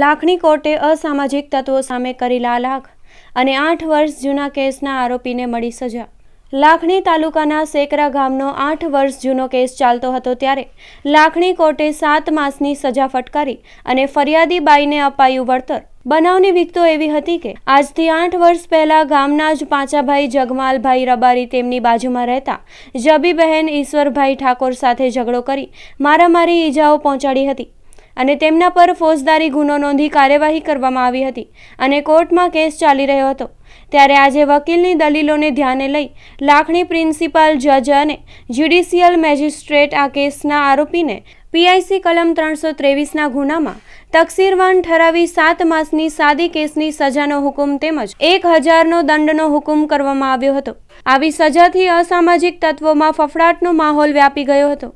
લાખણી કોર્ટે અસામાજિક તત્વો સામે કરેલા લાખ અને આઠ વર્ષ જૂના કેસના આરોપીને મળી સજા લાખણી તાલુકાના સેકરા ગામનો આઠ વર્ષ જૂનો કેસ ચાલતો હતો ત્યારે લાખણી કોર્ટે સાત માસની સજા ફટકારી અને ફરિયાદી બાઈને અપાયું વળતર બનાવની વિગતો એવી હતી કે આજથી આઠ વર્ષ પહેલા ગામના જ પાંચાભાઈ જગમાલભાઈ રબારી તેમની બાજુમાં રહેતા જબીબહેન ઈશ્વરભાઈ ઠાકોર સાથે ઝઘડો કરી મારામારી ઈજાઓ પહોંચાડી હતી અને તેમના પર ફોજદારી ગુનો નોંધી કાર્યવાહી કરવામાં આવી હતી અને કોર્ટમાં કેસ ચાલી રહ્યો હતો ત્યારે આજે વકીલની દલીલોને ધ્યાને લઈ લાખણી પ્રિન્સિપાલ જજ અને જ્યુડિશિયલ મેજિસ્ટ્રેટ આ કેસના આરોપીને પીઆઈસી કલમ ત્રણસો ત્રેવીસના ગુનામાં તકસીરવાન ઠરાવી સાત માસની સાદી કેસની સજાનો હુકુમ તેમજ એક હજારનો દંડનો હુકુમ કરવામાં આવ્યો હતો આવી સજાથી અસામાજિક તત્વોમાં ફફડાટનો માહોલ વ્યાપી ગયો હતો